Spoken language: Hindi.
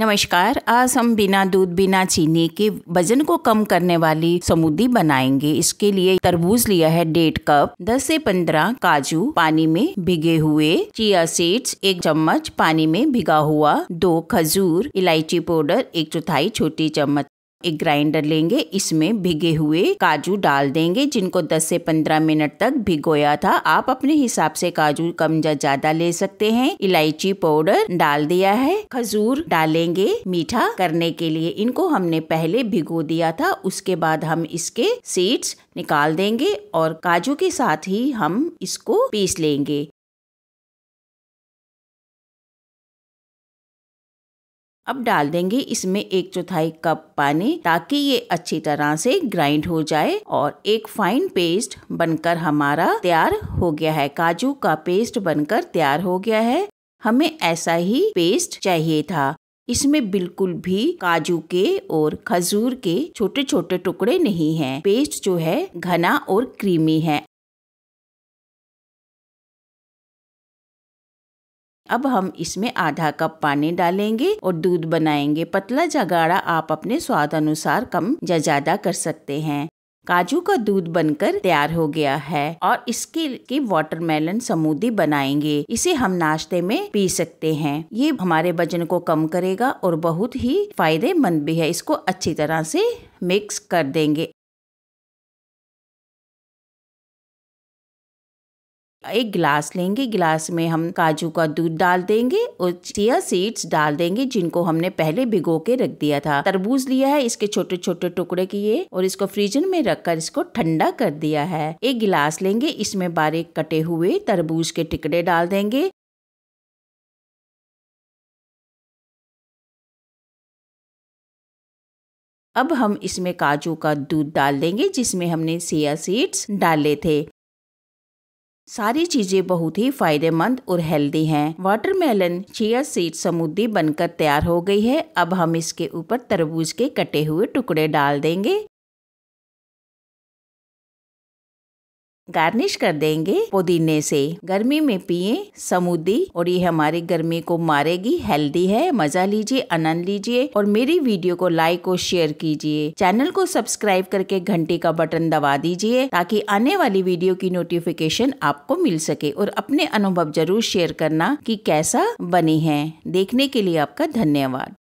नमस्कार आज हम बिना दूध बिना चीनी के वजन को कम करने वाली समुदी बनाएंगे इसके लिए तरबूज लिया है डेढ़ कप 10 से 15 काजू पानी में भिगे हुए चिया सीड्स एक चम्मच पानी में भिगा हुआ दो खजूर इलायची पाउडर एक चौथाई छोटी चम्मच एक ग्राइंडर लेंगे इसमें भिगे हुए काजू डाल देंगे जिनको 10 से 15 मिनट तक भिगोया था आप अपने हिसाब से काजू कम या ज्यादा ले सकते हैं इलायची पाउडर डाल दिया है खजूर डालेंगे मीठा करने के लिए इनको हमने पहले भिगो दिया था उसके बाद हम इसके सीड्स निकाल देंगे और काजू के साथ ही हम इसको पीस लेंगे अब डाल देंगे इसमें एक चौथाई कप पानी ताकि ये अच्छी तरह से ग्राइंड हो जाए और एक फाइन पेस्ट बनकर हमारा तैयार हो गया है काजू का पेस्ट बनकर तैयार हो गया है हमें ऐसा ही पेस्ट चाहिए था इसमें बिल्कुल भी काजू के और खजूर के छोटे छोटे टुकड़े नहीं हैं। पेस्ट जो है घना और क्रीमी है अब हम इसमें आधा कप पानी डालेंगे और दूध बनाएंगे पतला या गाढ़ा आप अपने स्वाद अनुसार कम या ज्यादा कर सकते हैं काजू का दूध बनकर तैयार हो गया है और इसके के वाटरमेलन समूदी बनाएंगे इसे हम नाश्ते में पी सकते हैं ये हमारे वजन को कम करेगा और बहुत ही फायदेमंद भी है इसको अच्छी तरह से मिक्स कर देंगे एक गिलास लेंगे गिलास में हम काजू का दूध डाल देंगे और चिया सीड्स डाल देंगे जिनको हमने पहले भिगो के रख दिया था तरबूज लिया है इसके छोटे छोटे टुकड़े किए और इसको फ्रीजर में रखकर इसको ठंडा कर दिया है एक गिलास लेंगे इसमें बारीक कटे हुए तरबूज के टुकड़े डाल देंगे अब हम इसमें काजू का दूध डाल देंगे जिसमें हमने सिया सीड्स डाले थे सारी चीज़ें बहुत ही फायदेमंद और हेल्दी हैं वाटरमेलन चिया सीड समुद्री बनकर तैयार हो गई है अब हम इसके ऊपर तरबूज के कटे हुए टुकड़े डाल देंगे गार्निश कर देंगे पुदीने से गर्मी में पिए समुदी और ये हमारी गर्मी को मारेगी हेल्दी है मजा लीजिए आनंद लीजिए और मेरी वीडियो को लाइक और शेयर कीजिए चैनल को सब्सक्राइब करके घंटी का बटन दबा दीजिए ताकि आने वाली वीडियो की नोटिफिकेशन आपको मिल सके और अपने अनुभव जरूर शेयर करना की कैसा बनी है देखने के लिए आपका धन्यवाद